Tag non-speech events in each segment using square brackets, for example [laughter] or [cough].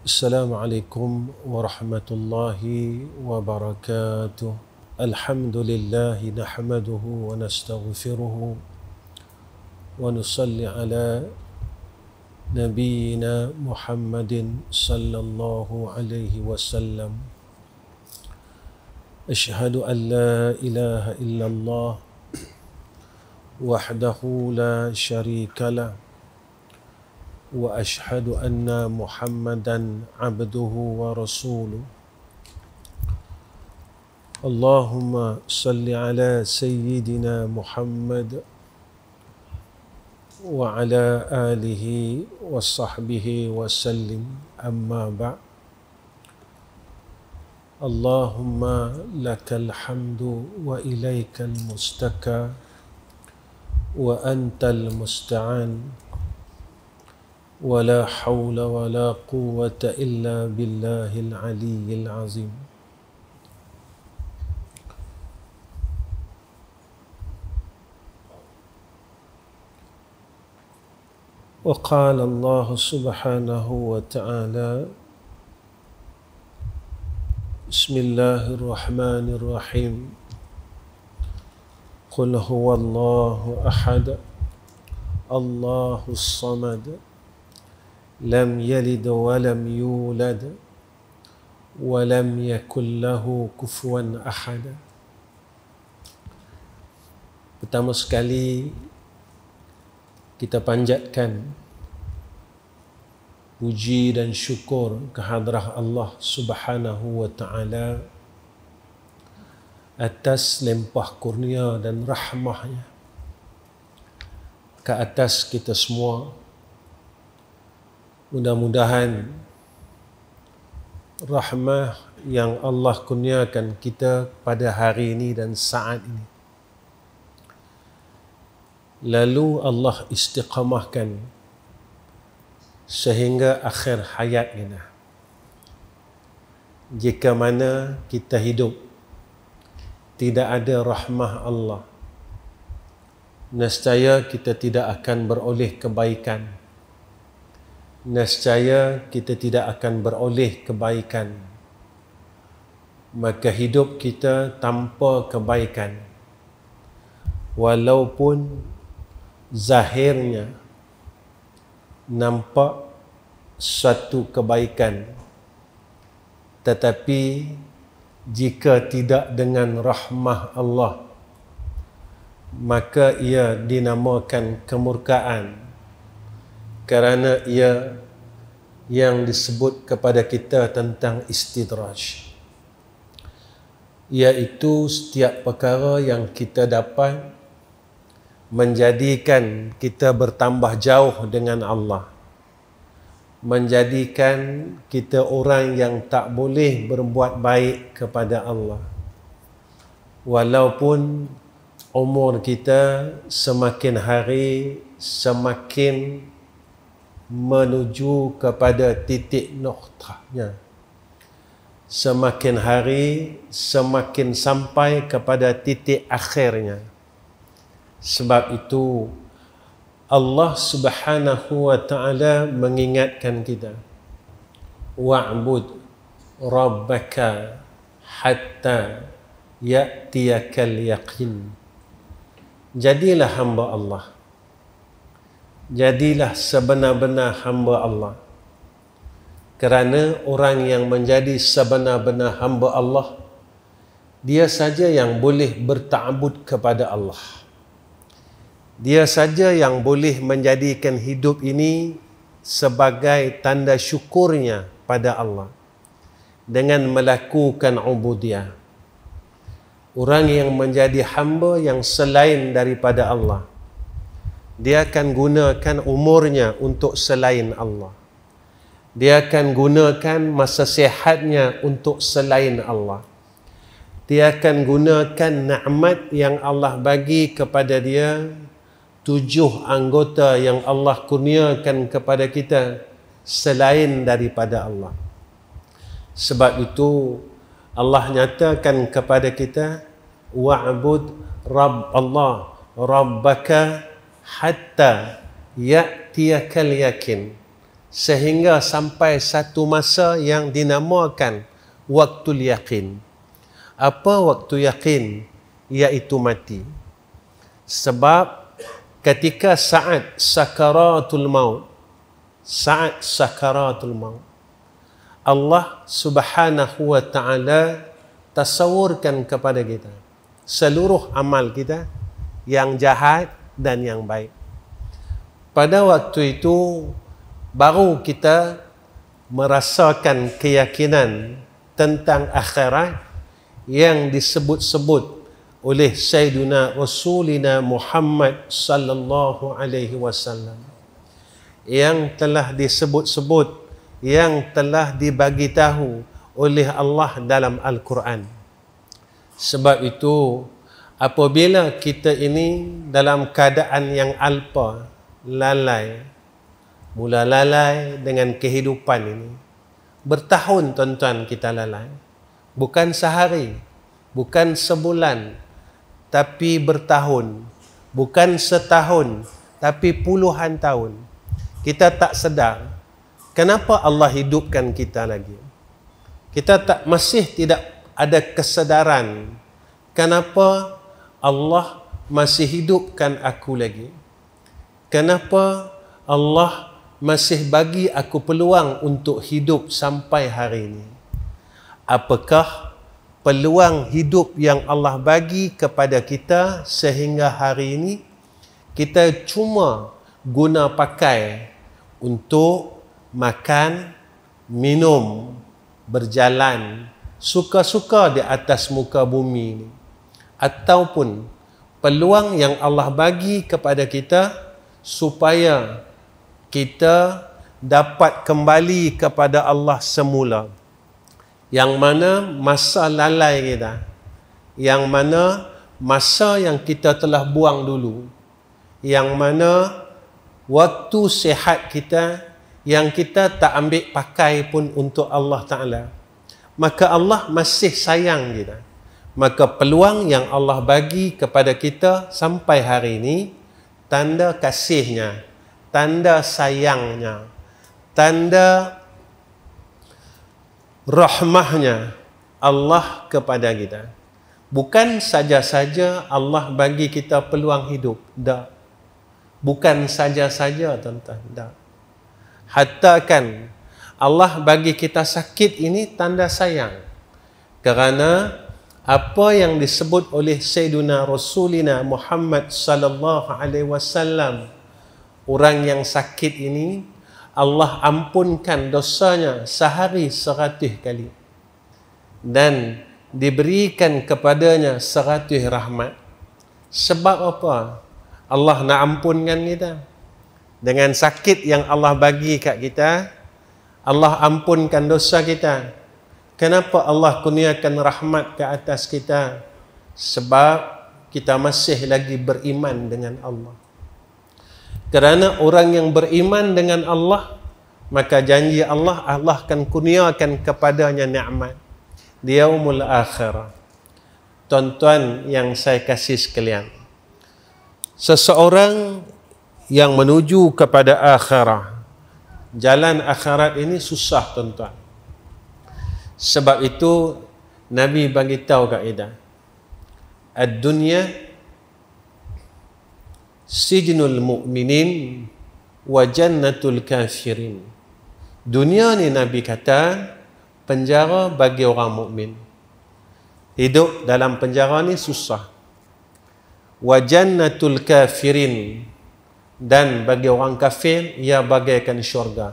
السلام عليكم ورحمة الله وبركاته الحمد لله نحمده ونستغفره ونصلي على نبينا محمد صلى الله عليه وسلم أشهد أن لا إله إلا الله وحده لا شريك له واشهد ان محمدا عبده ورسوله اللهم صل على سيدنا محمد وعلى اله وصحبه وسلم اما بعد اللهم لك الحمد واليك المستكى وانت المستعان ولا حول ولا قوة إلا بالله العلي العظيم وقال الله سبحانه وتعالى بسم الله الرحمن الرحيم قل هو الله أحد الله الصمد لم يلد ولم يولد ولم يكن له كفوا احد pertama sekali kita panjatkan puji dan syukur kehadrah Allah Subhanahu wa taala atas limpah kurnia dan rahmahnya ke atas kita semua mudah-mudahan rahmah yang Allah kurniakan kita pada hari ini dan saat ini lalu Allah istiqamahkan sehingga akhir hayat kita jika mana kita hidup tidak ada rahmah Allah nescaya kita tidak akan beroleh kebaikan nescaya kita tidak akan beroleh kebaikan maka hidup kita tanpa kebaikan walaupun zahirnya nampak suatu kebaikan tetapi jika tidak dengan rahmah Allah maka ia dinamakan kemurkaan kerana ia yang disebut kepada kita tentang istidraj iaitu setiap perkara yang kita dapat menjadikan kita bertambah jauh dengan Allah menjadikan kita orang yang tak boleh berbuat baik kepada Allah walaupun umur kita semakin hari semakin menuju kepada titik noktahnya semakin hari semakin sampai kepada titik akhirnya sebab itu Allah Subhanahu wa taala mengingatkan kita wa'bud rabbaka hatta ya'tiyakal yaqin jadilah hamba Allah jadilah sebenar-benar hamba Allah. Kerana orang yang menjadi sebenar-benar hamba Allah, dia saja yang boleh berta'bud kepada Allah. Dia saja yang boleh menjadikan hidup ini sebagai tanda syukurnya pada Allah dengan melakukan ubudiah. Orang yang menjadi hamba yang selain daripada Allah dia akan gunakan umurnya untuk selain Allah. Dia akan gunakan masa sihatnya untuk selain Allah. Dia akan gunakan na'mat yang Allah bagi kepada dia. Tujuh anggota yang Allah kurniakan kepada kita selain daripada Allah. Sebab itu Allah nyatakan kepada kita wa'bud rabb Allah rabbaka hatta ya'tiyakal yakin sehingga sampai satu masa yang dinamakan waktu yakin apa waktu yakin iaitu mati sebab ketika saat sakaratul maut saat sakaratul maut Allah Subhanahu wa taala tasawurkan kepada kita seluruh amal kita yang jahat dan yang baik. Pada waktu itu baru kita merasakan keyakinan tentang akhirat yang disebut-sebut oleh Sayyiduna Rasulina Muhammad sallallahu alaihi wasallam yang telah disebut-sebut yang telah dibagi tahu oleh Allah dalam Al-Quran. Sebab itu apabila kita ini dalam keadaan yang alpa lalai mula lalai dengan kehidupan ini bertahun tuan-tuan kita lalai bukan sehari bukan sebulan tapi bertahun bukan setahun tapi puluhan tahun kita tak sedar kenapa Allah hidupkan kita lagi kita tak masih tidak ada kesedaran kenapa Allah masih hidupkan aku lagi? Kenapa Allah masih bagi aku peluang untuk hidup sampai hari ini? Apakah peluang hidup yang Allah bagi kepada kita sehingga hari ini kita cuma guna pakai untuk makan, minum, berjalan, suka-suka di atas muka bumi ini? ataupun peluang yang Allah bagi kepada kita supaya kita dapat kembali kepada Allah semula. Yang mana masa lalai kita, yang mana masa yang kita telah buang dulu, yang mana waktu sehat kita yang kita tak ambil pakai pun untuk Allah Ta'ala. Maka Allah masih sayang kita maka peluang yang Allah bagi kepada kita sampai hari ini tanda kasihnya tanda sayangnya tanda rahmahnya Allah kepada kita bukan saja-saja Allah bagi kita peluang hidup dah bukan saja-saja tuan-tuan dah hatta kan Allah bagi kita sakit ini tanda sayang kerana apa yang disebut oleh Sayyiduna Rasulina Muhammad sallallahu alaihi wasallam orang yang sakit ini Allah ampunkan dosanya sehari seratus kali dan diberikan kepadanya seratus rahmat sebab apa Allah nak ampunkan kita dengan sakit yang Allah bagi kat kita Allah ampunkan dosa kita Kenapa Allah kurniakan rahmat ke atas kita? Sebab kita masih lagi beriman dengan Allah. Kerana orang yang beriman dengan Allah, maka janji Allah, Allah akan kurniakan kepadanya ni'mat. Di yaumul akhirah. Tuan-tuan yang saya kasih sekalian. Seseorang yang menuju kepada akhirah. Jalan akhirat ini susah tuan-tuan. Sebab itu Nabi bagi tahu kaedah. Ad-dunya sijnul mu'minin wa jannatul kafirin. Dunia ni Nabi kata penjara bagi orang mukmin. Hidup dalam penjara ni susah. Wa jannatul kafirin dan bagi orang kafir ia bagaikan syurga.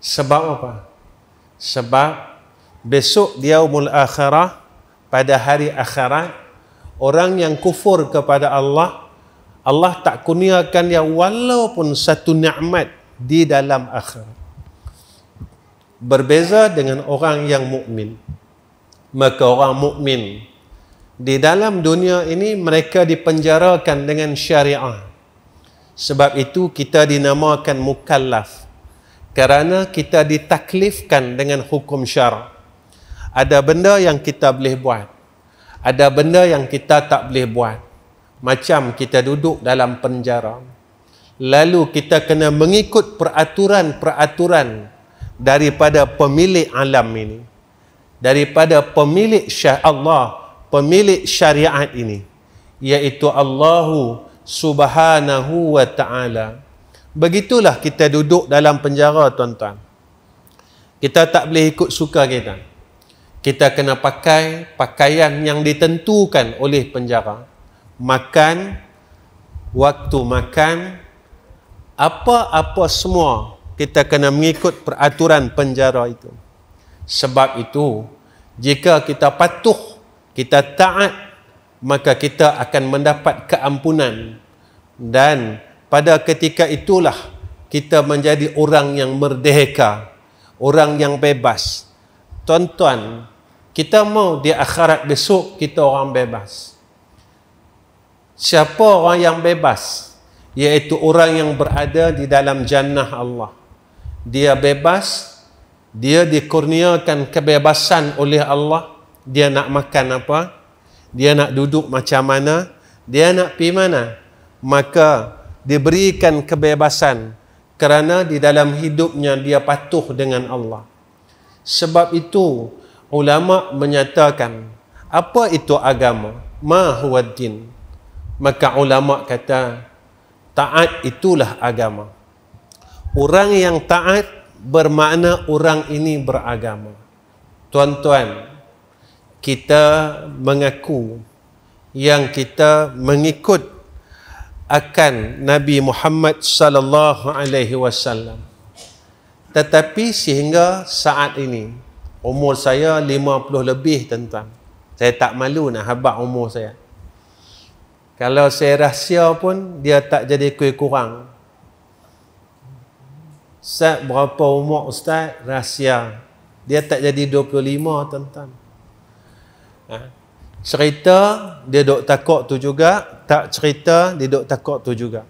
Sebab apa? Sebab besok dia umul akhirah pada hari akhirat orang yang kufur kepada Allah Allah tak kuniakan dia walaupun satu nikmat di dalam akhirat berbeza dengan orang yang mukmin maka orang mukmin di dalam dunia ini mereka dipenjarakan dengan syariah sebab itu kita dinamakan mukallaf kerana kita ditaklifkan dengan hukum syarak ada benda yang kita boleh buat. Ada benda yang kita tak boleh buat. Macam kita duduk dalam penjara. Lalu kita kena mengikut peraturan-peraturan daripada pemilik alam ini. Daripada pemilik syah Allah, pemilik syariat ini. Iaitu Allah subhanahu wa ta'ala. Begitulah kita duduk dalam penjara tuan-tuan. Kita tak boleh ikut suka kita. Kita kita kena pakai pakaian yang ditentukan oleh penjara makan waktu makan apa-apa semua kita kena mengikut peraturan penjara itu sebab itu jika kita patuh kita taat maka kita akan mendapat keampunan dan pada ketika itulah kita menjadi orang yang merdeka orang yang bebas tuan-tuan kita mau di akhirat besok kita orang bebas. Siapa orang yang bebas? Iaitu orang yang berada di dalam jannah Allah. Dia bebas, dia dikurniakan kebebasan oleh Allah. Dia nak makan apa? Dia nak duduk macam mana? Dia nak pi mana? Maka diberikan kebebasan kerana di dalam hidupnya dia patuh dengan Allah. Sebab itu, ulama menyatakan apa itu agama ma huwaddin maka ulama kata taat itulah agama orang yang taat bermakna orang ini beragama tuan-tuan kita mengaku yang kita mengikut akan Nabi Muhammad sallallahu alaihi wasallam tetapi sehingga saat ini umur saya 50 lebih tuan-tuan saya tak malu nak habak umur saya kalau saya rahsia pun dia tak jadi kui kurang Ustaz berapa umur Ustaz rahsia dia tak jadi 25 tuan-tuan ha? cerita dia dok takut tu juga tak cerita dia dok takut tu juga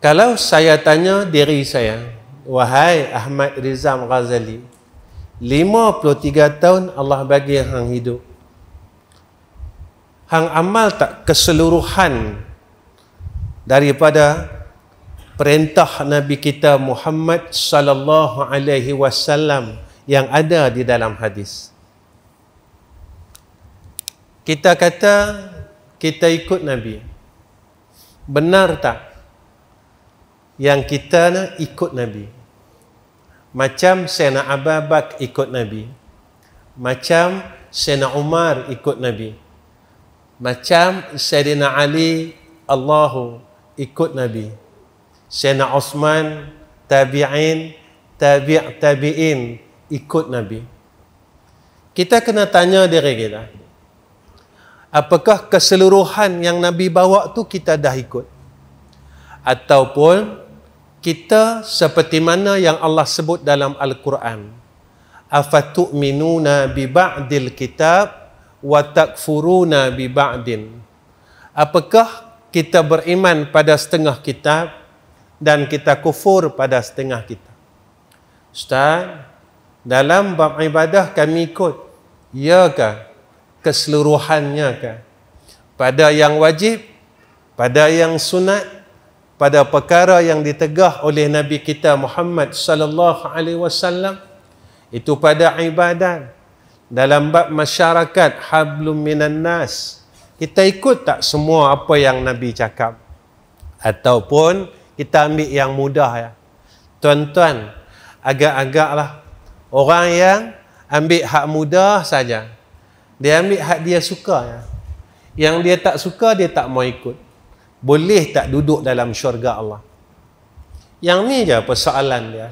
kalau saya tanya diri saya, Wahai Ahmad Rizam Ghazali 53 tahun Allah bagi hang hidup Hang amal tak keseluruhan Daripada Perintah Nabi kita Muhammad Sallallahu alaihi wasallam Yang ada di dalam hadis Kita kata Kita ikut Nabi Benar tak yang kita nak ikut Nabi macam Sayyidina Abu Bakar ikut Nabi. Macam Sayyidina Umar ikut Nabi. Macam Sayyidina Ali Allahu ikut Nabi. Sayyidina Osman tabi'in tabi' tabi'in ikut Nabi. Kita kena tanya diri kita. Apakah keseluruhan yang Nabi bawa tu kita dah ikut? Ataupun kita seperti mana yang Allah sebut dalam Al-Quran afatu'minuna bi ba'dil kitab wa takfuruna bi apakah kita beriman pada setengah kitab dan kita kufur pada setengah kitab ustaz dalam bab ibadah kami ikut ya ke keseluruhannya ke pada yang wajib pada yang sunat pada perkara yang ditegah oleh Nabi kita Muhammad sallallahu alaihi wasallam itu pada ibadat dalam bab masyarakat hablum minan nas kita ikut tak semua apa yang Nabi cakap ataupun kita ambil yang mudah ya tuan-tuan agak-agaklah orang yang ambil hak mudah saja dia ambil hak dia suka ya yang dia tak suka dia tak mau ikut boleh tak duduk dalam syurga Allah yang ni je persoalan dia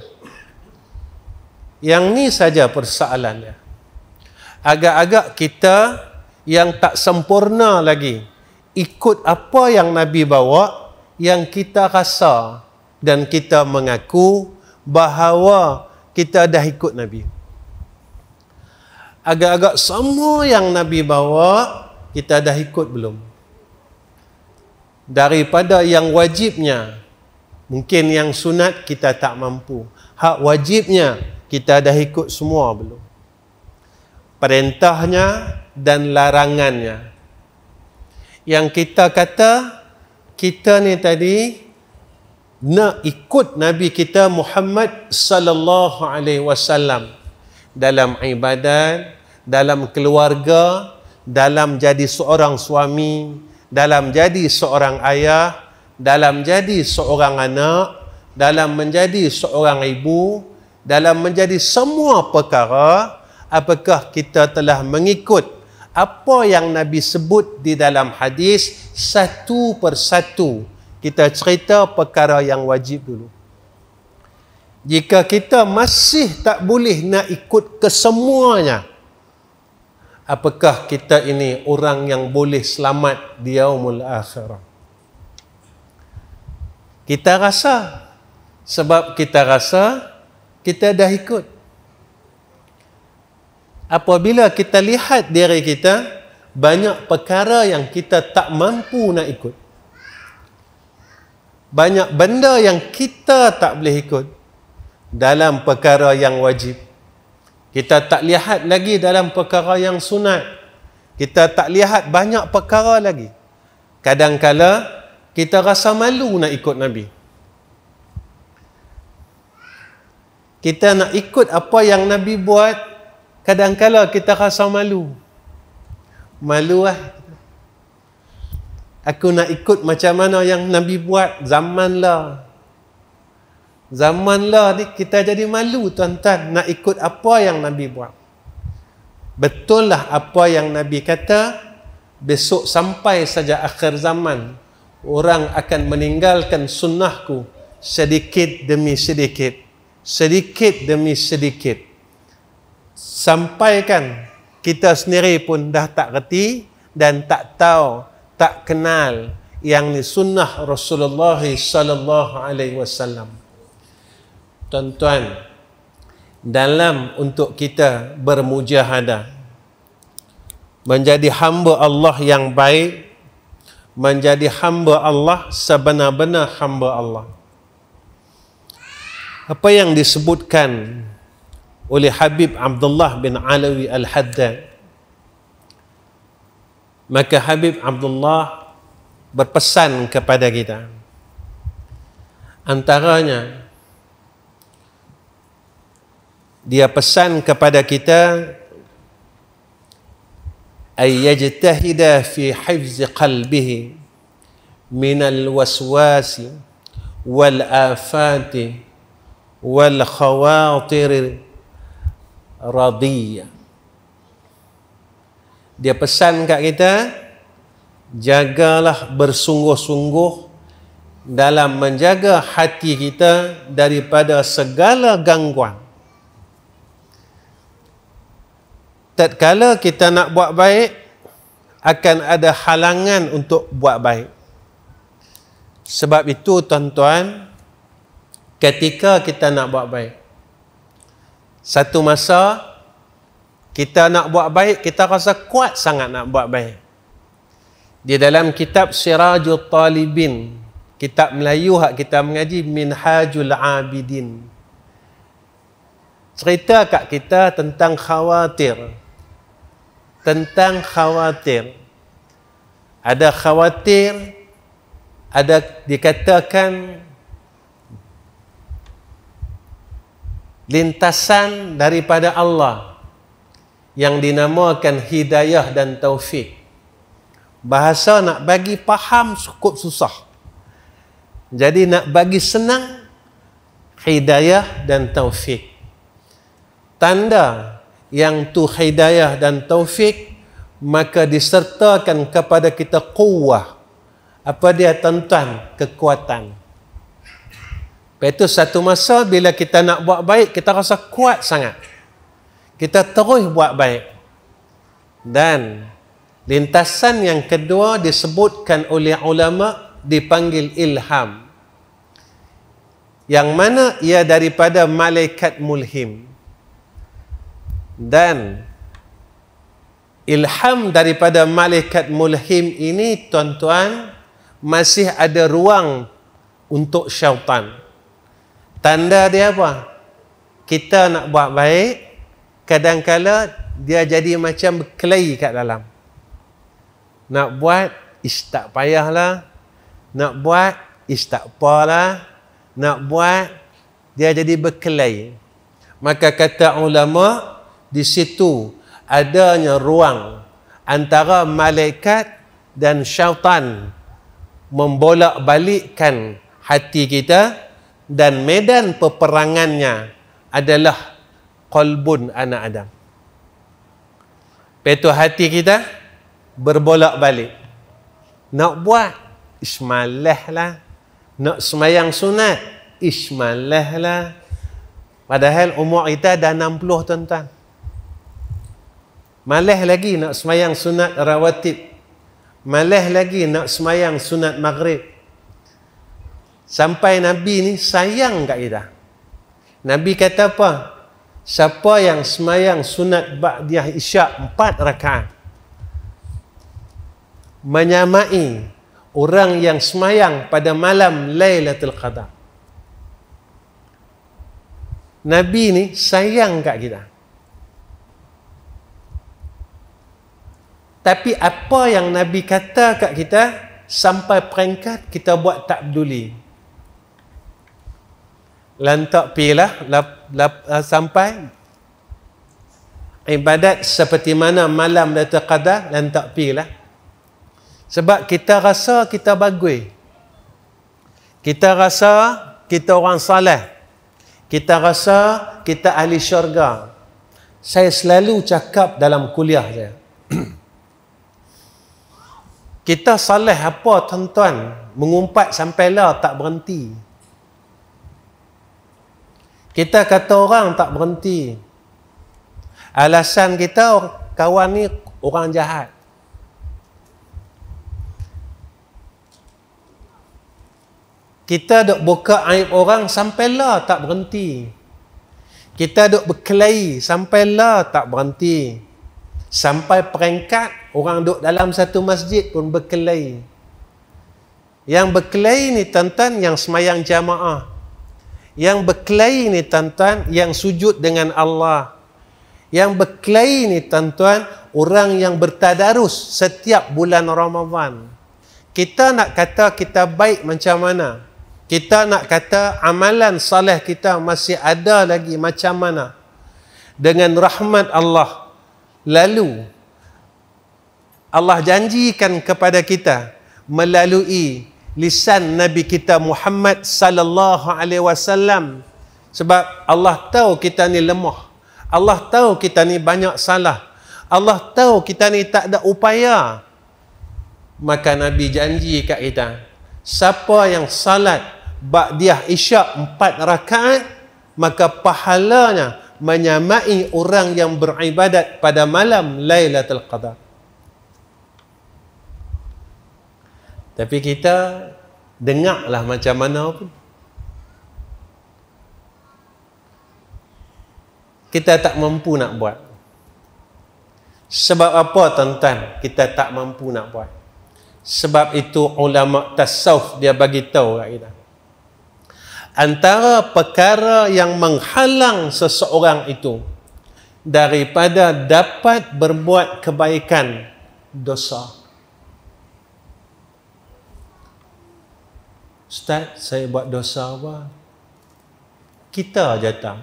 yang ni saja persoalan dia agak-agak kita yang tak sempurna lagi ikut apa yang Nabi bawa yang kita rasa dan kita mengaku bahawa kita dah ikut Nabi agak-agak semua yang Nabi bawa kita dah ikut belum daripada yang wajibnya mungkin yang sunat kita tak mampu hak wajibnya kita dah ikut semua belum perintahnya dan larangannya yang kita kata kita ni tadi nak ikut nabi kita Muhammad sallallahu alaihi wasallam dalam ibadat dalam keluarga dalam jadi seorang suami dalam jadi seorang ayah, dalam jadi seorang anak, dalam menjadi seorang ibu, dalam menjadi semua perkara, apakah kita telah mengikut apa yang Nabi sebut di dalam hadis satu persatu. Kita cerita perkara yang wajib dulu. Jika kita masih tak boleh nak ikut kesemuanya, apakah kita ini orang yang boleh selamat di yaumul akhirah kita rasa sebab kita rasa kita dah ikut apabila kita lihat diri kita banyak perkara yang kita tak mampu nak ikut banyak benda yang kita tak boleh ikut dalam perkara yang wajib kita tak lihat lagi dalam perkara yang sunat. Kita tak lihat banyak perkara lagi. Kadangkala kita rasa malu nak ikut Nabi. Kita nak ikut apa yang Nabi buat, kadangkala kita rasa malu. Malu lah. Aku nak ikut macam mana yang Nabi buat zaman lah. Zamanlah ni kita jadi malu tuan-tuan nak ikut apa yang Nabi buat. Betul lah apa yang Nabi kata, besok sampai saja akhir zaman, orang akan meninggalkan sunnahku sedikit demi sedikit. Sedikit demi sedikit. Sampaikan kita sendiri pun dah tak reti dan tak tahu, tak kenal yang ni sunnah Rasulullah sallallahu alaihi wasallam tuan-tuan dalam untuk kita bermujahada menjadi hamba Allah yang baik menjadi hamba Allah sebenar-benar hamba Allah apa yang disebutkan oleh Habib Abdullah bin Alawi Al-Haddad maka Habib Abdullah berpesan kepada kita antaranya dia pesan kepada kita ayyajtahida fi hifz qalbihi min al alwaswas wal afat wal khawatir radiyah dia pesan kat kita jagalah bersungguh-sungguh dalam menjaga hati kita daripada segala gangguan Tak kala kita nak buat baik akan ada halangan untuk buat baik sebab itu tuan-tuan ketika kita nak buat baik satu masa kita nak buat baik kita rasa kuat sangat nak buat baik di dalam kitab Sirajul Talibin kitab Melayu hak kita mengaji Minhajul Abidin cerita kat kita tentang khawatir tentang khawatir. Ada khawatir, ada dikatakan lintasan daripada Allah yang dinamakan hidayah dan taufik. Bahasa nak bagi faham cukup susah. Jadi nak bagi senang hidayah dan taufik. Tanda yang tu hidayah dan taufik maka disertakan kepada kita kuah apa dia tentang kekuatan Lepas itu satu masa bila kita nak buat baik kita rasa kuat sangat kita terus buat baik dan lintasan yang kedua disebutkan oleh ulama dipanggil ilham yang mana ia daripada malaikat mulhim dan ilham daripada malaikat mulhim ini tuan-tuan masih ada ruang untuk syaitan. Tanda dia apa? Kita nak buat baik, kadang-kala dia jadi macam berkelahi kat dalam. Nak buat, ish tak payahlah. Nak buat, ish tak apalah. Nak buat, dia jadi berkelahi. Maka kata ulama' di situ adanya ruang antara malaikat dan syaitan membolak balikkan hati kita dan medan peperangannya adalah kolbun anak Adam. Petua hati kita berbolak balik. Nak buat? Ismalah lah. Nak semayang sunat? Ismalah lah. Padahal umur kita dah 60 tentang. Malah lagi nak semayang sunat rawatib. Malah lagi nak semayang sunat maghrib. Sampai Nabi ni sayang kat kita. Nabi kata apa? Siapa yang semayang sunat ba'diyah isyak empat rakaat. Menyamai orang yang semayang pada malam Lailatul Qadar. Nabi ni sayang kat kita. Tapi apa yang Nabi kata kat kita sampai peringkat kita buat tak peduli. Lantak pilah lap, lap, lap, eh, sampai ibadat seperti mana malam dah terkada lantak pilah. Sebab kita rasa kita bagui. Kita rasa kita orang salah. Kita rasa kita ahli syurga. Saya selalu cakap dalam kuliah saya. [clears throat] Kita salah apa tuan-tuan Mengumpat sampailah tak berhenti Kita kata orang tak berhenti Alasan kita kawan ni orang jahat Kita dok buka aib orang sampailah tak berhenti. Kita dok berkelahi sampailah tak berhenti. Sampai peringkat orang duduk dalam satu masjid pun berkelahi. Yang berkelahi ni tuan-tuan yang semayang jamaah. Yang berkelahi ni tuan-tuan yang sujud dengan Allah. Yang berkelahi ni tuan-tuan orang yang bertadarus setiap bulan Ramadan. Kita nak kata kita baik macam mana? Kita nak kata amalan salih kita masih ada lagi macam mana? Dengan rahmat Allah lalu Allah janjikan kepada kita melalui lisan Nabi kita Muhammad sallallahu alaihi wasallam sebab Allah tahu kita ni lemah Allah tahu kita ni banyak salah Allah tahu kita ni tak ada upaya maka Nabi janji kat kita siapa yang salat ba'diyah isyak empat rakaat maka pahalanya menyamai orang yang beribadat pada malam Lailatul Qadar. Tapi kita dengarlah macam mana pun. Kita tak mampu nak buat. Sebab apa tuan-tuan kita tak mampu nak buat? Sebab itu ulama tasawuf dia bagi tahu kat kita antara perkara yang menghalang seseorang itu daripada dapat berbuat kebaikan dosa. Ustaz, saya buat dosa apa? Kita jatuh.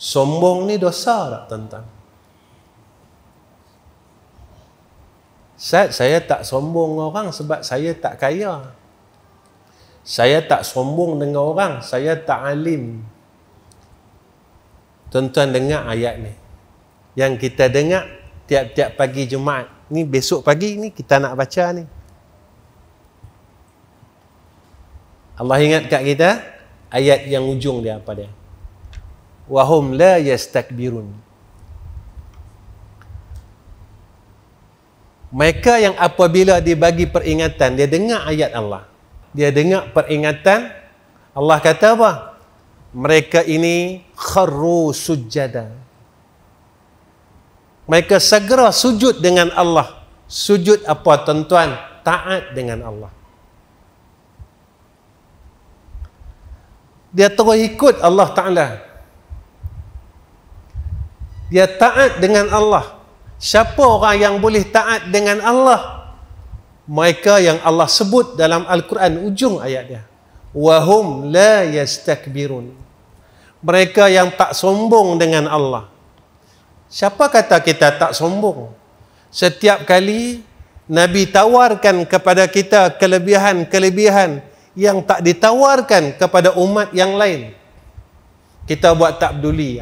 Sombong ni dosa tak tentang. Ustaz, saya tak sombong orang sebab saya tak kaya. Saya tak sombong dengan orang. Saya tak alim. Tuan-tuan dengar ayat ni. Yang kita dengar tiap-tiap pagi Jumaat. Ni besok pagi ni kita nak baca ni. Allah ingat kat kita ayat yang ujung dia apa dia? Wahum la yastakbirun. Mereka yang apabila dibagi peringatan, dia dengar ayat Allah dia dengar peringatan Allah kata apa? Mereka ini kharu sujada. Mereka segera sujud dengan Allah. Sujud apa tuan-tuan? Taat dengan Allah. Dia terus ikut Allah Ta'ala. Dia taat dengan Allah. Siapa orang yang boleh taat dengan Allah? Allah mereka yang Allah sebut dalam Al-Quran ujung ayatnya wahum la yastakbirun mereka yang tak sombong dengan Allah siapa kata kita tak sombong setiap kali Nabi tawarkan kepada kita kelebihan-kelebihan yang tak ditawarkan kepada umat yang lain kita buat tak peduli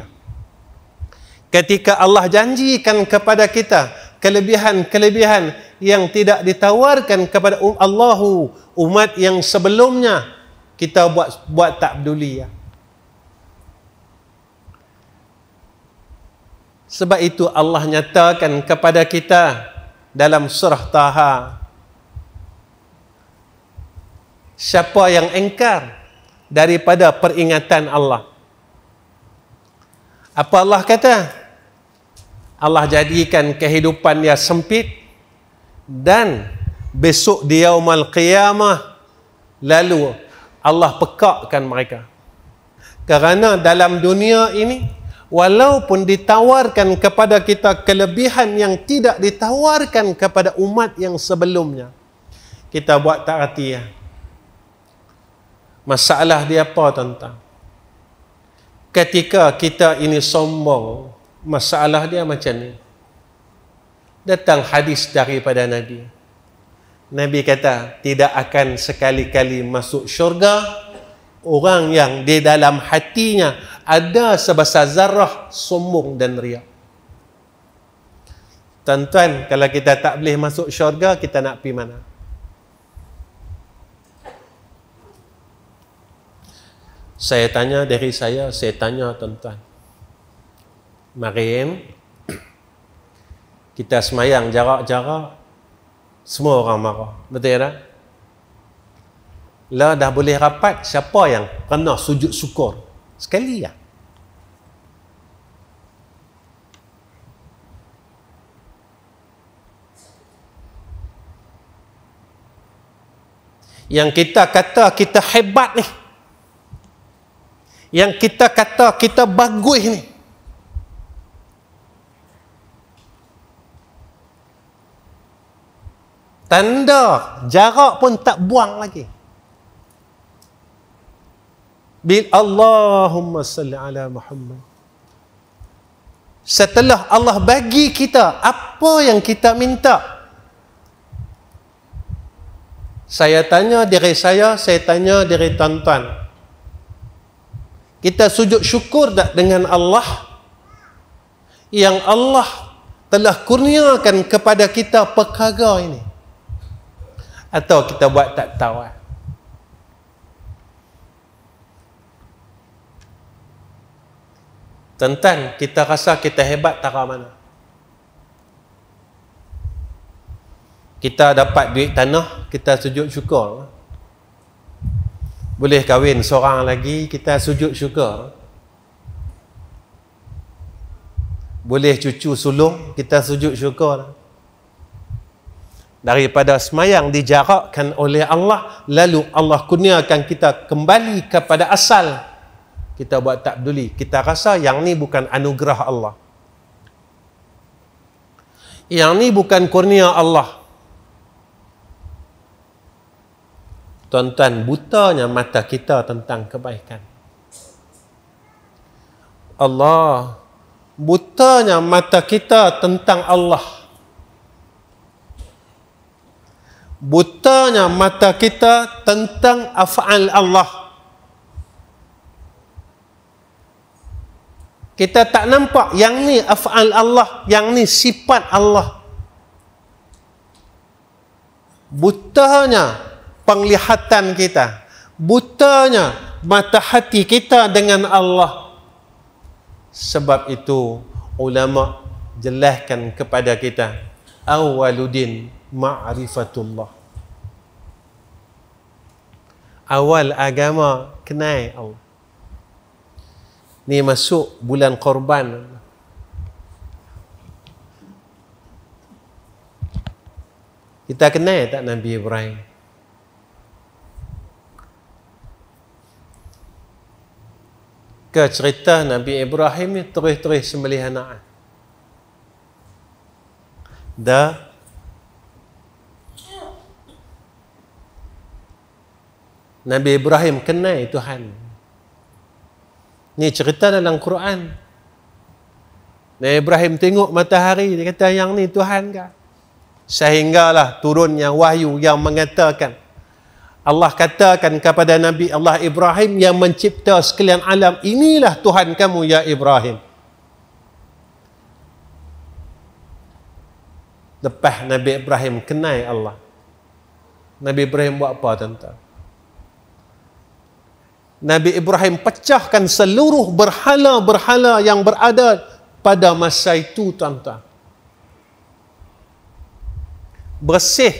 ketika Allah janjikan kepada kita kelebihan-kelebihan yang tidak ditawarkan kepada um-, Allahu umat yang sebelumnya kita buat buat tak peduli ya. Sebab itu Allah nyatakan kepada kita dalam surah Taha. Siapa yang engkar daripada peringatan Allah? Apa Allah kata? Allah jadikan kehidupan dia sempit dan besok di yaumal qiyamah lalu Allah pekakkan mereka kerana dalam dunia ini walaupun ditawarkan kepada kita kelebihan yang tidak ditawarkan kepada umat yang sebelumnya kita buat tak hati ya. masalah dia apa tuan-tuan ketika kita ini sombong masalah dia macam ni datang hadis daripada Nabi. Nabi kata, tidak akan sekali-kali masuk syurga orang yang di dalam hatinya ada sebesar zarah sombong dan riak. Tuan-tuan, kalau kita tak boleh masuk syurga, kita nak pergi mana? Saya tanya dari saya, saya tanya tuan-tuan. Mariam, kita semayang jarak-jarak, semua orang marah. Betul tak? Lah dah boleh rapat, siapa yang pernah sujud syukur? Sekali ya. Yang kita kata kita hebat ni. Yang kita kata kita bagus ni. tanda jarak pun tak buang lagi bil Allahumma salli ala Muhammad setelah Allah bagi kita apa yang kita minta saya tanya diri saya saya tanya diri tuan-tuan kita sujud syukur tak dengan Allah yang Allah telah kurniakan kepada kita perkara ini atau kita buat tak tahu lah. Eh? Tentan kita rasa kita hebat tak mana. Kita dapat duit tanah, kita sujud syukur. Boleh kahwin seorang lagi, kita sujud syukur. Boleh cucu sulung, kita sujud syukur. Boleh daripada semayang dijarakkan oleh Allah lalu Allah kurniakan kita kembali kepada asal kita buat tak peduli kita rasa yang ni bukan anugerah Allah yang ni bukan kurnia Allah tuan-tuan butanya mata kita tentang kebaikan Allah butanya mata kita tentang Allah butanya mata kita tentang afaal Allah. Kita tak nampak yang ni afaal Allah, yang ni sifat Allah. Butanya penglihatan kita, butanya mata hati kita dengan Allah. Sebab itu ulama jelaskan kepada kita awaludin ma'rifatullah. Awal agama kenai Allah. Ni masuk bulan korban. Kita kenai tak Nabi Ibrahim? Ke cerita Nabi Ibrahim ni terih-terih sembelih anak. Dah Nabi Ibrahim kenai Tuhan. Ni cerita dalam Quran. Nabi Ibrahim tengok matahari, dia kata yang ni Tuhan ke? Sehinggalah turunnya wahyu yang mengatakan Allah katakan kepada Nabi Allah Ibrahim yang mencipta sekalian alam, inilah Tuhan kamu ya Ibrahim. Lepas Nabi Ibrahim kenai Allah. Nabi Ibrahim buat apa tuan-tuan? Nabi Ibrahim pecahkan seluruh berhala-berhala yang berada pada masa itu tuan-tuan. Bersih.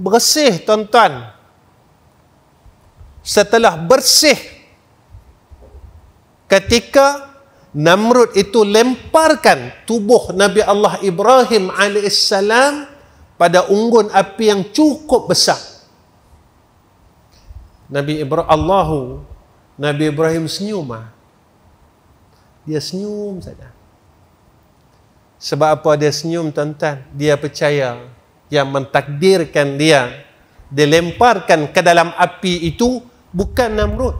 Bersih tuan-tuan. Setelah bersih ketika Namrud itu lemparkan tubuh Nabi Allah Ibrahim alaihissalam pada unggun api yang cukup besar. Nabi Ibrahim Allahu Nabi Ibrahim senyum ah. Dia senyum saja. Sebab apa dia senyum tuan-tuan? Dia percaya yang mentakdirkan dia dilemparkan ke dalam api itu bukan Namrud.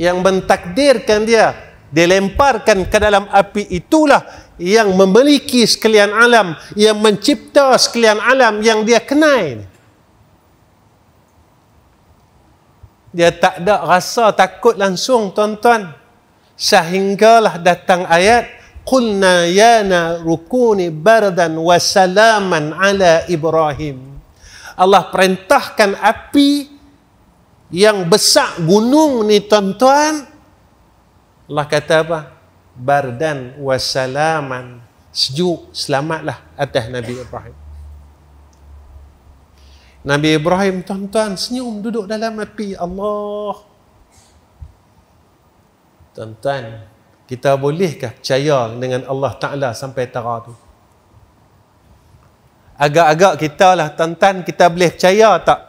Yang mentakdirkan dia dilemparkan ke dalam api itulah yang memiliki sekalian alam, yang mencipta sekalian alam yang dia kenai. dia tak ada rasa takut langsung tuan-tuan sehinggalah datang ayat qulna ya rukuni bardan wa salaman ala ibrahim Allah perintahkan api yang besar gunung ni tuan-tuan Allah kata apa bardan wa salaman sejuk selamatlah atas nabi ibrahim Nabi Ibrahim tuan-tuan senyum duduk dalam api Allah tuan-tuan kita bolehkah percaya dengan Allah Ta'ala sampai tara tu agak-agak kita lah tuan-tuan kita boleh percaya tak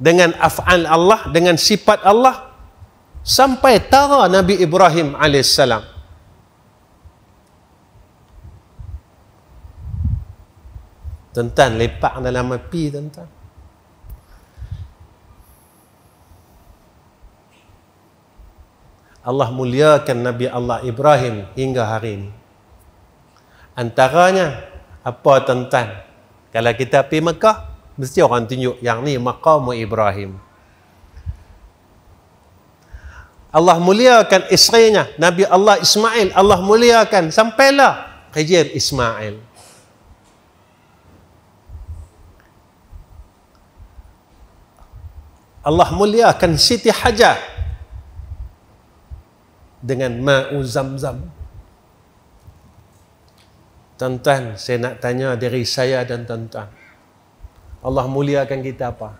dengan af'al Allah dengan sifat Allah sampai tara Nabi Ibrahim alaihissalam. Tuan-tuan lepak dalam api tuan-tuan. Allah muliakan Nabi Allah Ibrahim hingga hari ini. Antaranya apa tuan-tuan? Kalau kita pergi Mekah, mesti orang tunjuk yang ni maqam Ibrahim. Allah muliakan isterinya Nabi Allah Ismail Allah muliakan sampailah Khidir Ismail Allah muliakan Siti Hajar dengan ma'u zam-zam. Tuan-tuan, saya nak tanya dari saya dan tuan-tuan. Allah muliakan kita apa?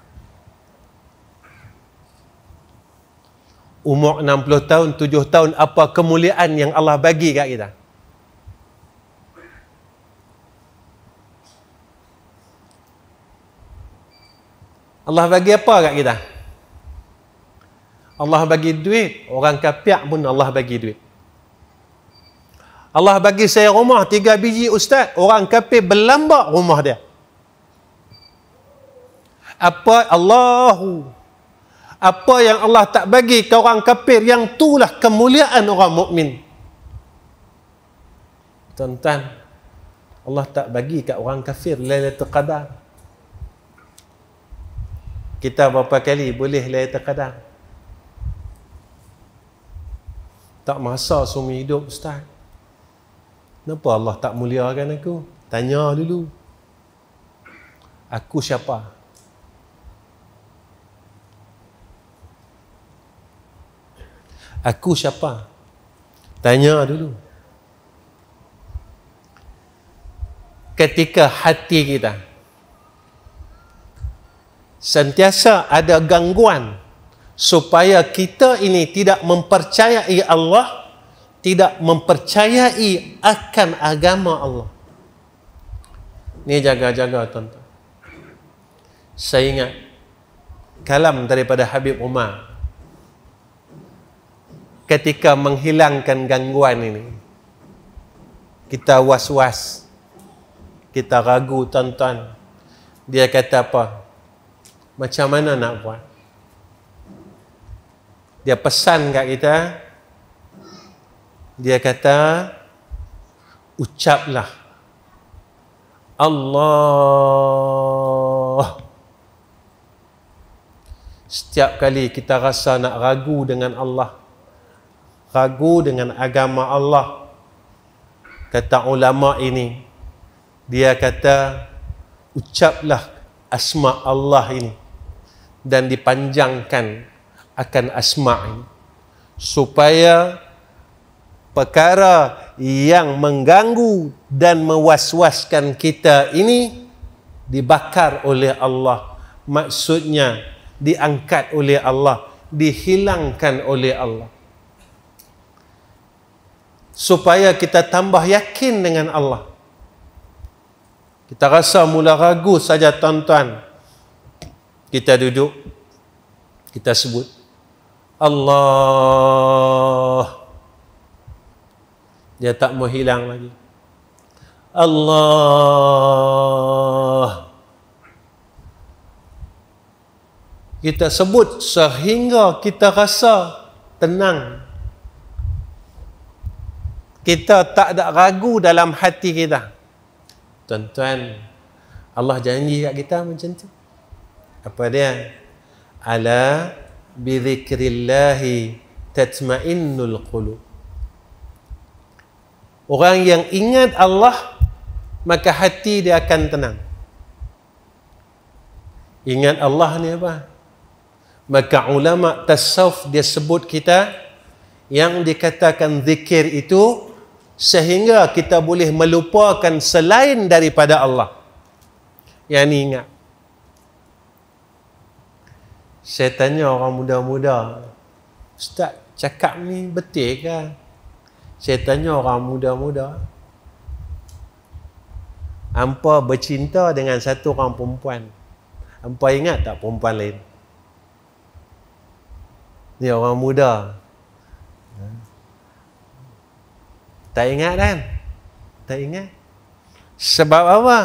Umur 60 tahun, 7 tahun, apa kemuliaan yang Allah bagi kat kita? Allah bagi apa kat kita? Allah bagi duit, orang kapiak pun Allah bagi duit. Allah bagi saya rumah tiga biji ustaz, orang kapir berlambak rumah dia. Apa Allah? apa yang Allah tak bagi ke orang kafir yang itulah kemuliaan orang mukmin. Tentang Allah tak bagi ke orang kafir Lailatul Qadar. Kita berapa kali boleh layak terkadang. Tak masa sumi hidup ustaz. Kenapa Allah tak muliakan aku? Tanya dulu. Aku siapa? Aku siapa? Tanya dulu. Ketika hati kita sentiasa ada gangguan supaya kita ini tidak mempercayai Allah tidak mempercayai akan agama Allah ni jaga-jaga tuan-tuan saya ingat kalam daripada Habib Umar ketika menghilangkan gangguan ini kita was-was kita ragu tuan-tuan dia kata apa macam mana nak buat? Dia pesan kat kita. Dia kata, ucaplah. Allah. Setiap kali kita rasa nak ragu dengan Allah. Ragu dengan agama Allah. Kata ulama ini. Dia kata, ucaplah asma Allah ini dan dipanjangkan akan asma'i supaya perkara yang mengganggu dan mewaswaskan kita ini dibakar oleh Allah maksudnya diangkat oleh Allah dihilangkan oleh Allah supaya kita tambah yakin dengan Allah kita rasa mula ragu saja tuan-tuan kita duduk kita sebut Allah dia tak mau hilang lagi Allah kita sebut sehingga kita rasa tenang kita tak ada ragu dalam hati kita tuan-tuan Allah janji kat kita macam tu apa dia ala bi dzikrillahi tatmainnul qulub orang yang ingat Allah maka hati dia akan tenang ingat Allah ni apa maka ulama tasawuf dia sebut kita yang dikatakan zikir itu sehingga kita boleh melupakan selain daripada Allah yang ni ingat saya tanya orang muda-muda ustaz cakap ni betul ke saya tanya orang muda-muda hampa bercinta dengan satu orang perempuan hampa ingat tak perempuan lain ni orang muda tak ingat kan tak ingat sebab apa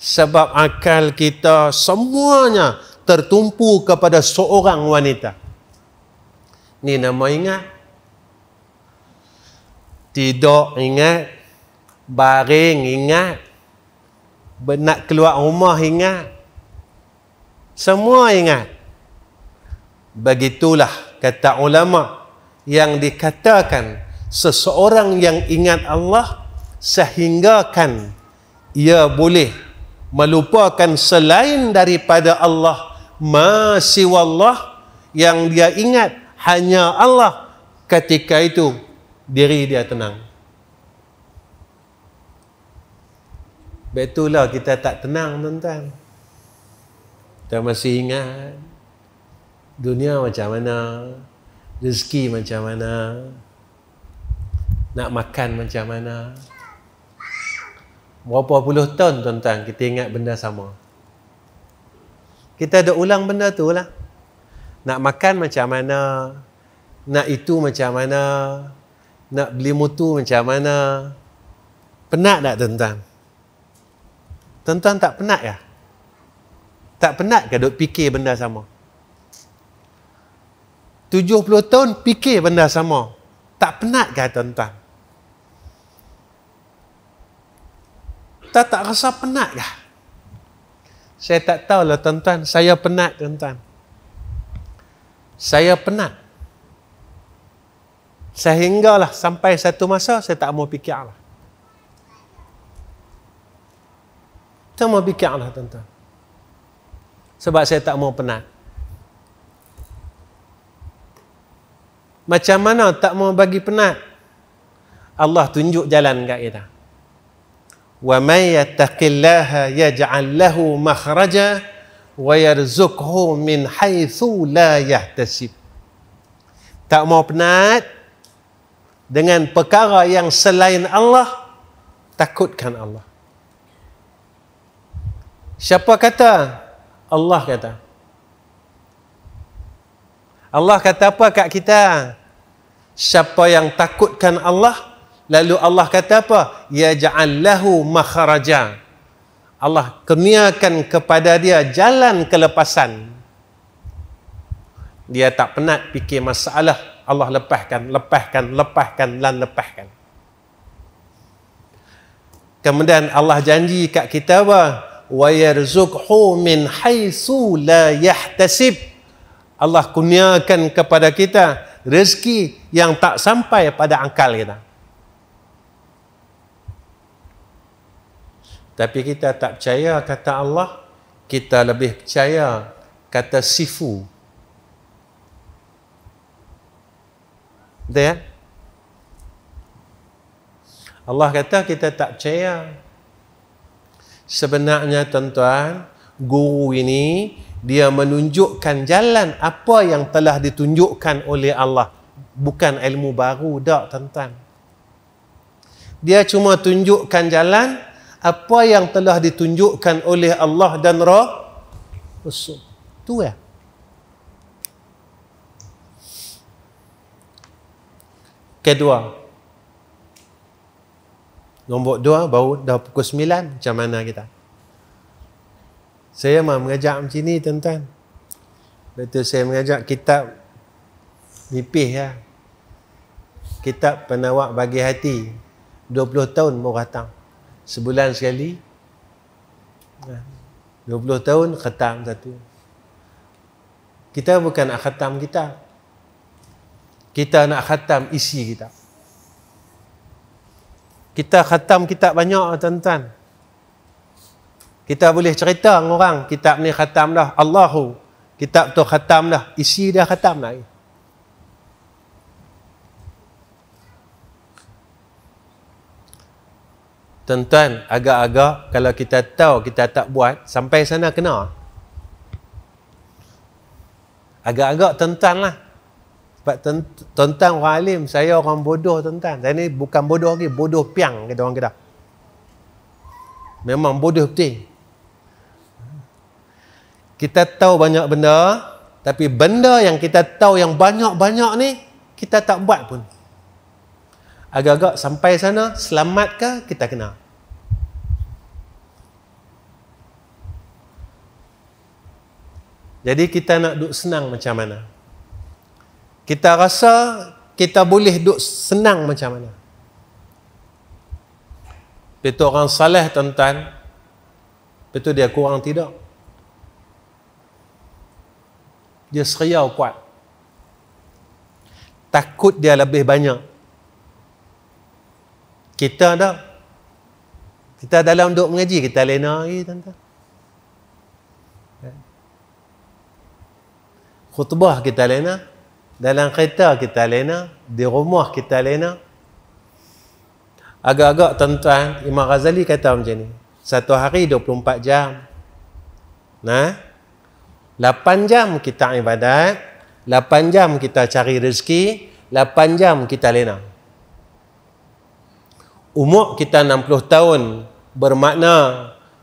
sebab akal kita semuanya tertumpu kepada seorang wanita. Ni nama ingat. Tidak ingat. Baring ingat. Nak keluar rumah ingat. Semua ingat. Begitulah kata ulama yang dikatakan seseorang yang ingat Allah sehinggakan ia boleh melupakan selain daripada Allah ma yang dia ingat hanya Allah ketika itu diri dia tenang Betul lah kita tak tenang tuan-tuan kita masih ingat dunia macam mana rezeki macam mana nak makan macam mana berapa puluh tahun tuan-tuan kita ingat benda sama kita ada ulang benda tu lah. Nak makan macam mana? Nak itu macam mana? Nak beli mutu macam mana? Penat tak tuan-tuan? Tuan-tuan tak penat ya? Tak penat ke duk fikir benda sama? 70 tahun fikir benda sama. Tak penat ke tuan-tuan? Tak tak rasa penat kah? Saya tak tahulah tuan-tuan, saya penat tuan-tuan. Saya penat. Sehinggalah sampai satu masa saya tak mau fikirlah. Tak mau fikirlah tuan-tuan. Sebab saya tak mau penat. Macam mana tak mau bagi penat? Allah tunjuk jalan kat kita. ومن يتق الله يجعل له مخرجا ويرزقه من حيث لا يحتسب tak mau penat dengan perkara yang selain Allah takutkan Allah siapa kata Allah kata Allah kata apa kat kita siapa yang takutkan Allah Lalu Allah kata apa? Ya ja'al lahu makharaja. Allah kurniakan kepada dia jalan kelepasan. Dia tak penat fikir masalah. Allah lepaskan, lepaskan, lepaskan, dan lepaskan. Kemudian Allah janji kat kita apa? Wa yarzuqhu min haitsu la yahtasib. Allah kurniakan kepada kita rezeki yang tak sampai pada angkal kita. Gitu. Tapi kita tak percaya kata Allah, kita lebih percaya kata sifu. Betul ya? Allah kata kita tak percaya. Sebenarnya tuan-tuan, guru ini dia menunjukkan jalan apa yang telah ditunjukkan oleh Allah. Bukan ilmu baru dak tuan-tuan. Dia cuma tunjukkan jalan apa yang telah ditunjukkan oleh Allah dan Rasul. Itu ya. Kedua. Nombor dua baru dah pukul sembilan. Macam mana kita? Saya mah mengajak macam ni tuan-tuan. Betul saya mengajak kitab nipih ya. Kitab penawak bagi hati. 20 tahun baru datang sebulan sekali 20 tahun khatam satu kita bukan nak khatam kita kita nak khatam isi kita kita khatam kita banyak tuan-tuan kita boleh cerita dengan orang kitab ni khatam dah Allahu kitab tu khatam dah isi dah khatam dah Tuan-tuan, agak-agak kalau kita tahu kita tak buat, sampai sana kena. Agak-agak tuan-tuan lah. Sebab tuan-tuan orang alim, saya orang bodoh tuan-tuan. Saya ni bukan bodoh lagi, bodoh piang kata orang kita. Memang bodoh betul. Kita tahu banyak benda, tapi benda yang kita tahu yang banyak-banyak ni, kita tak buat pun. Agak-agak sampai sana, selamat ke kita kenal? Jadi kita nak duduk senang macam mana? Kita rasa kita boleh duduk senang macam mana? Betul orang salah tuan-tuan. Betul dia kurang tidak. Dia seriau kuat. Takut dia lebih banyak. Kita ada Kita dalam duduk mengaji. Kita lena lagi tuan-tuan. khutbah kita lena, dalam kereta kita lena, di rumah kita lena. Agak-agak tuan-tuan, Imam Ghazali kata macam ni. Satu hari 24 jam. Nah, 8 jam kita ibadat, 8 jam kita cari rezeki, 8 jam kita lena. Umur kita 60 tahun bermakna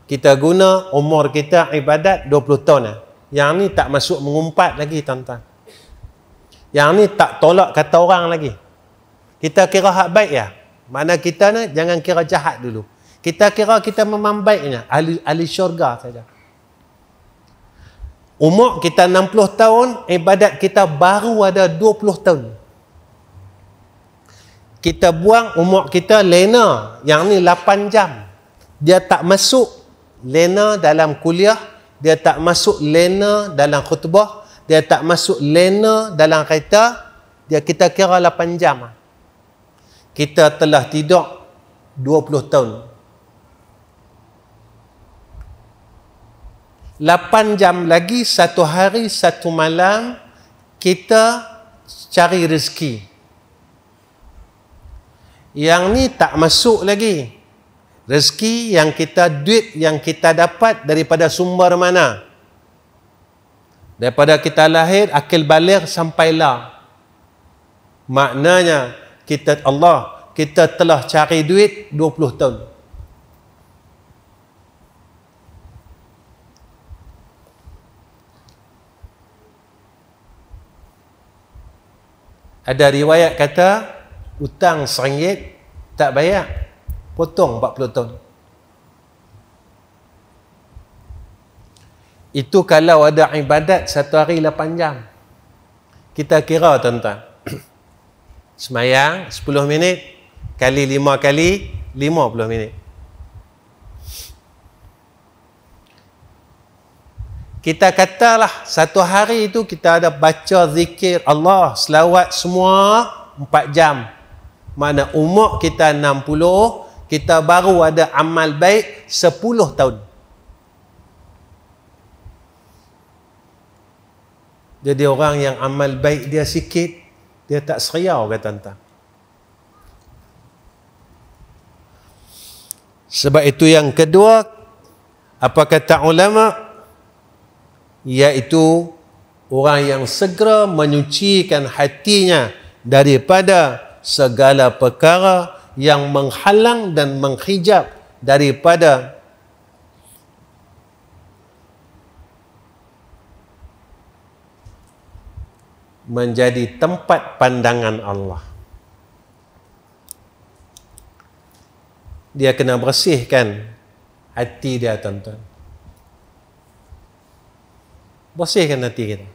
kita guna umur kita ibadat 20 tahun. Eh? Yang ni tak masuk mengumpat lagi tuan-tuan. Yang ni tak tolak kata orang lagi. Kita kira hak baik ya. Mana kita ni jangan kira jahat dulu. Kita kira kita memang baiknya. Ahli, ahli syurga saja. Umur kita 60 tahun, ibadat kita baru ada 20 tahun. Kita buang umur kita lena, yang ni 8 jam. Dia tak masuk lena dalam kuliah dia tak masuk lena dalam khutbah, dia tak masuk lena dalam kereta, dia kita kira 8 jam. Ah. Kita telah tidur 20 tahun. 8 jam lagi satu hari satu malam kita cari rezeki. Yang ni tak masuk lagi rezeki yang kita duit yang kita dapat daripada sumber mana daripada kita lahir akil baligh sampailah maknanya kita Allah kita telah cari duit 20 tahun ada riwayat kata utang seringgit tak bayar potong 40 tahun. Itu kalau ada ibadat satu hari 8 jam. Kita kira tuan-tuan. [clears throat] Semayang 10 minit kali 5 kali 50 minit. Kita katalah satu hari itu kita ada baca zikir Allah selawat semua 4 jam. Mana umur kita 60, kita baru ada amal baik 10 tahun. Jadi orang yang amal baik dia sikit, dia tak seriau kata tuan Sebab itu yang kedua, apa kata ulama? Iaitu orang yang segera menyucikan hatinya daripada segala perkara yang menghalang dan menghijab daripada menjadi tempat pandangan Allah. Dia kena bersihkan hati dia tuan-tuan. Bersihkan hati kita.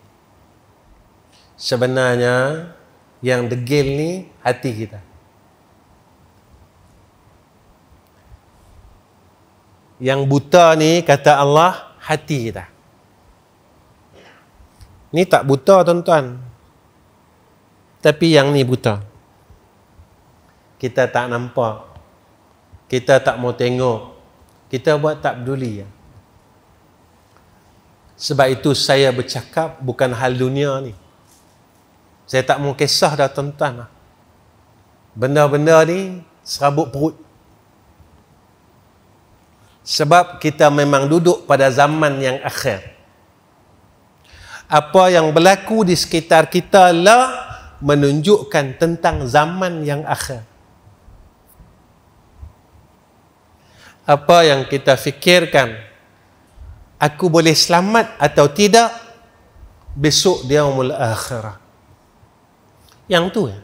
Sebenarnya yang degil ni hati kita. yang buta ni kata Allah hati kita. Ni tak buta tuan-tuan. Tapi yang ni buta. Kita tak nampak. Kita tak mau tengok. Kita buat tak peduli. Sebab itu saya bercakap bukan hal dunia ni. Saya tak mau kisah dah tuan-tuan. Benda-benda ni serabut perut. Sebab kita memang duduk pada zaman yang akhir. Apa yang berlaku di sekitar kita lah menunjukkan tentang zaman yang akhir. Apa yang kita fikirkan, aku boleh selamat atau tidak, besok dia umul akhirah. Yang tu ya.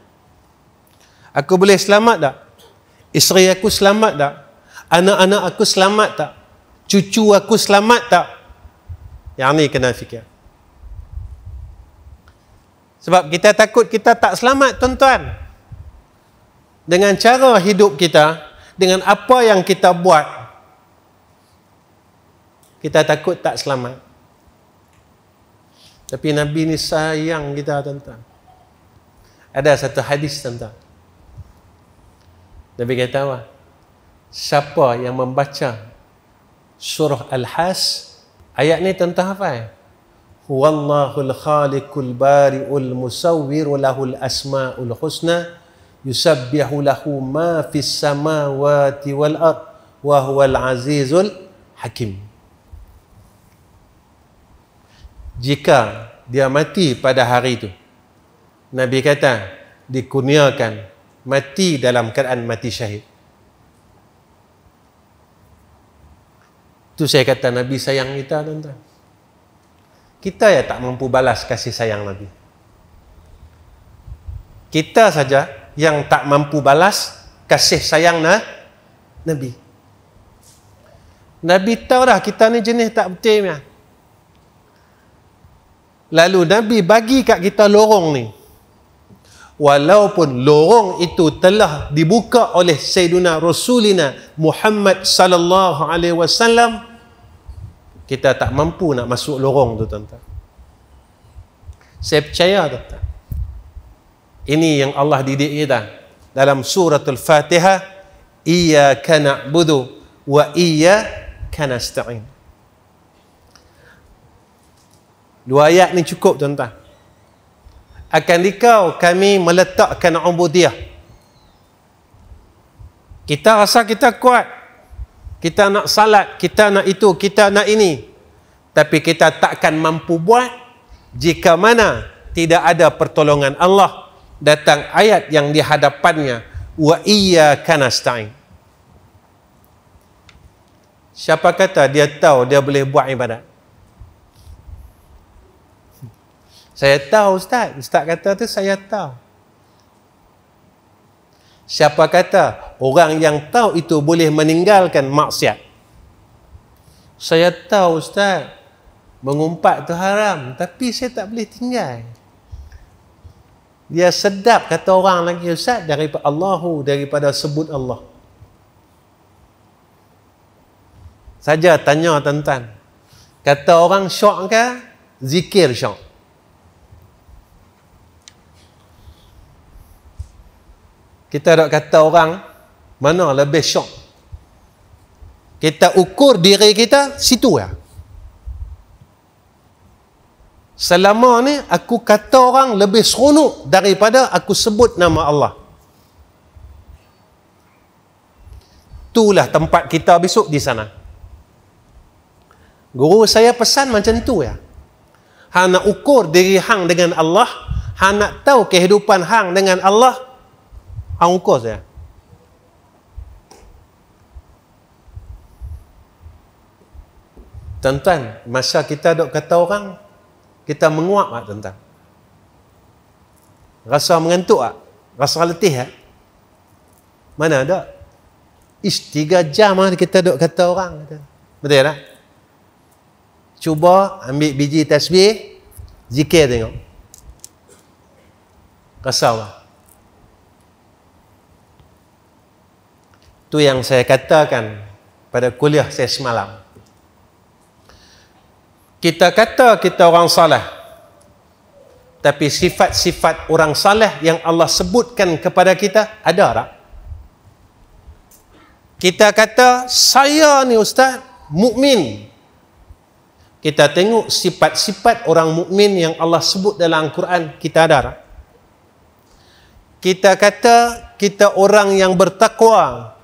Aku boleh selamat tak? Isteri aku selamat tak? anak-anak aku selamat tak? Cucu aku selamat tak? Yang ni kena fikir. Sebab kita takut kita tak selamat, tuan-tuan. Dengan cara hidup kita, dengan apa yang kita buat, kita takut tak selamat. Tapi Nabi ni sayang kita, tuan-tuan. Ada satu hadis, tuan-tuan. Nabi kata, wah, siapa yang membaca surah Al-Has ayat ni tentang apa ya? Huwallahu al-khaliqul bari'ul musawwiru lahul asma'ul husna yusabbihu lahu ma fis samawati wal ard wa huwal azizul hakim jika dia mati pada hari itu Nabi kata dikurniakan mati dalam keadaan mati syahid Itu saya kata Nabi sayang kita tuan-tuan. Kita ya tak mampu balas kasih sayang Nabi. Kita saja yang tak mampu balas kasih sayang nah, Nabi. Nabi tahu dah kita ni jenis tak betul ya. Lalu Nabi bagi kat kita lorong ni. Walaupun lorong itu telah dibuka oleh Sayyidina Rasulina Muhammad sallallahu alaihi wasallam, kita tak mampu nak masuk lorong tu tuan-tuan saya percaya tuan-tuan ini yang Allah didik kita dalam surah Al-Fatihah iyyaka na'budu wa Iya nasta'in dua ayat ni cukup tuan-tuan akan dikau kami meletakkan ubudiah kita rasa kita kuat kita nak salat, kita nak itu, kita nak ini. Tapi kita takkan mampu buat jika mana tidak ada pertolongan Allah. Datang ayat yang dihadapannya. Wa iya kanastain. Siapa kata dia tahu dia boleh buat ibadat? Saya tahu Ustaz. Ustaz kata tu saya tahu. Siapa kata orang yang tahu itu boleh meninggalkan maksiat? Saya tahu Ustaz, mengumpat itu haram tapi saya tak boleh tinggal. Dia sedap kata orang lagi Ustaz daripada Allahu daripada sebut Allah. Saja tanya tuan-tuan. Kata orang syok ke? Zikir syok. kita dok kata orang mana lebih syok kita ukur diri kita situ ya selama ni aku kata orang lebih seronok daripada aku sebut nama Allah itulah tempat kita besok di sana guru saya pesan macam tu ya hang nak ukur diri hang dengan Allah hang nak tahu kehidupan hang dengan Allah a un cosa? Tuan-tuan, masa kita dok kata orang, kita menguap tak tuan-tuan? Rasa mengantuk tak? Rasa letih tak? Mana ada? Ish, tiga jam lah kita dok kata orang. Betul tak? Cuba ambil biji tasbih, zikir tengok. Rasa lah. Itu yang saya katakan pada kuliah saya semalam. Kita kata kita orang salah. Tapi sifat-sifat orang salah yang Allah sebutkan kepada kita ada tak? Kita kata saya ni ustaz mukmin. Kita tengok sifat-sifat orang mukmin yang Allah sebut dalam Al-Quran kita ada tak? Kita kata kita orang yang bertakwa,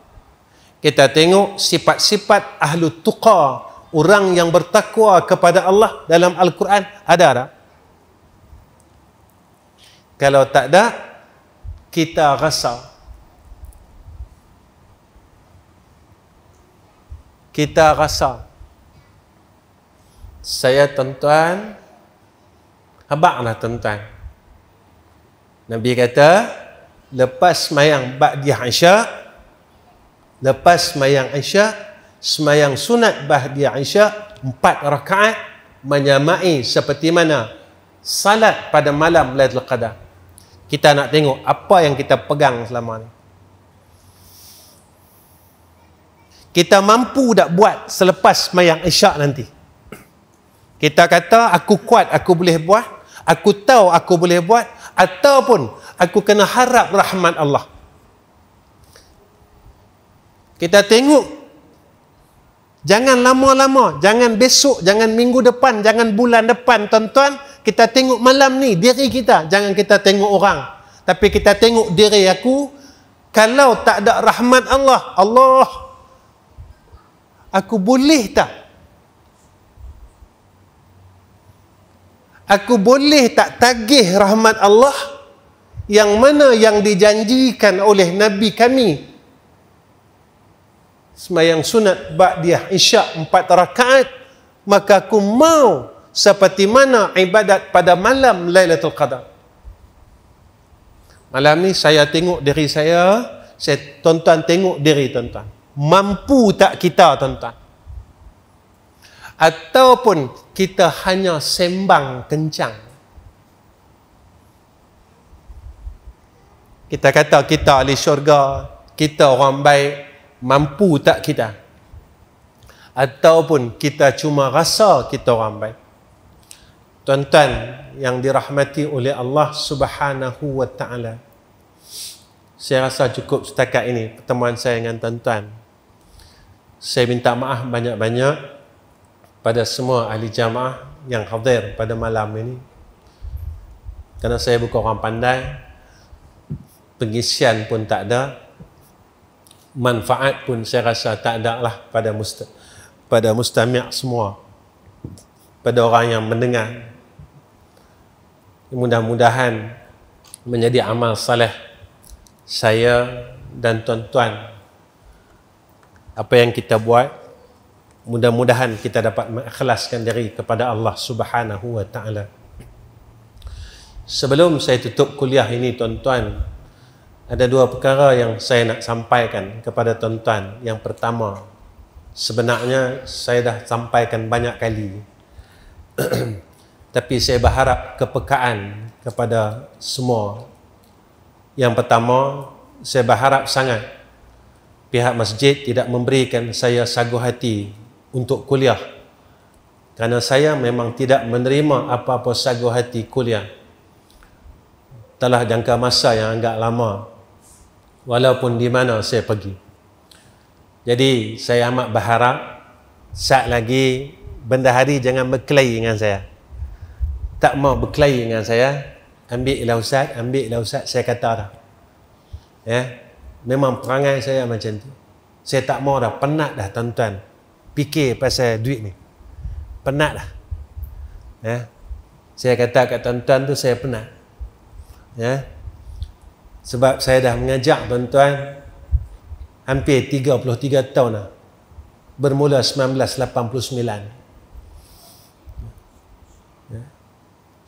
kita tengok sifat-sifat ahlu tuqa orang yang bertakwa kepada Allah dalam Al-Quran ada tak? kalau tak ada kita rasa kita rasa saya tuan-tuan habaklah tuan-tuan Nabi kata lepas mayang Ba'di Aisyah Lepas semayang Aisyah, semayang sunat bahagia Aisyah, empat rakaat menyamai seperti mana salat pada malam Lailatul Qadar. Kita nak tengok apa yang kita pegang selama ni. Kita mampu nak buat selepas semayang Aisyah nanti? Kita kata aku kuat, aku boleh buat. Aku tahu aku boleh buat. Ataupun aku kena harap rahmat Allah. Kita tengok Jangan lama-lama, jangan besok, jangan minggu depan, jangan bulan depan, tuan-tuan. Kita tengok malam ni, diri kita. Jangan kita tengok orang. Tapi kita tengok diri aku. Kalau tak ada rahmat Allah, Allah, aku boleh tak? Aku boleh tak tagih rahmat Allah yang mana yang dijanjikan oleh Nabi kami semayang sunat ba'diyah isyak empat rakaat, maka aku mau seperti mana ibadat pada malam Lailatul Qadar. Malam ni saya tengok diri saya, saya tuan-tuan tengok diri tuan-tuan. Mampu tak kita tuan-tuan? Ataupun kita hanya sembang kencang. Kita kata kita ahli syurga, kita orang baik, mampu tak kita ataupun kita cuma rasa kita orang baik tuan-tuan yang dirahmati oleh Allah Subhanahu wa taala saya rasa cukup setakat ini pertemuan saya dengan tuan-tuan saya minta maaf banyak-banyak pada semua ahli jamaah yang hadir pada malam ini kerana saya bukan orang pandai pengisian pun tak ada manfaat pun saya rasa tak ada lah pada musta, pada mustamiak semua pada orang yang mendengar mudah-mudahan menjadi amal saleh saya dan tuan-tuan apa yang kita buat mudah-mudahan kita dapat mengikhlaskan diri kepada Allah Subhanahu wa taala sebelum saya tutup kuliah ini tuan-tuan ada dua perkara yang saya nak sampaikan kepada tuan-tuan. Yang pertama, sebenarnya saya dah sampaikan banyak kali. [clears throat] Tapi saya berharap kepekaan kepada semua. Yang pertama, saya berharap sangat pihak masjid tidak memberikan saya sagu hati untuk kuliah. Kerana saya memang tidak menerima apa-apa sagu hati kuliah. Telah jangka masa yang agak lama walaupun di mana saya pergi. Jadi saya amat berharap saat lagi benda hari jangan berkelahi dengan saya. Tak mau berkelahi dengan saya, ambil lah ustaz, ambil lah ustaz, saya kata dah. Ya. Memang perangai saya macam tu. Saya tak mau dah, penat dah tuan-tuan. Fikir pasal duit ni. Penat dah. Ya. Saya kata kat tuan-tuan tu saya penat. Ya. Sebab saya dah mengajak tuan-tuan hampir 33 tahun lah. Bermula 1989. Ya.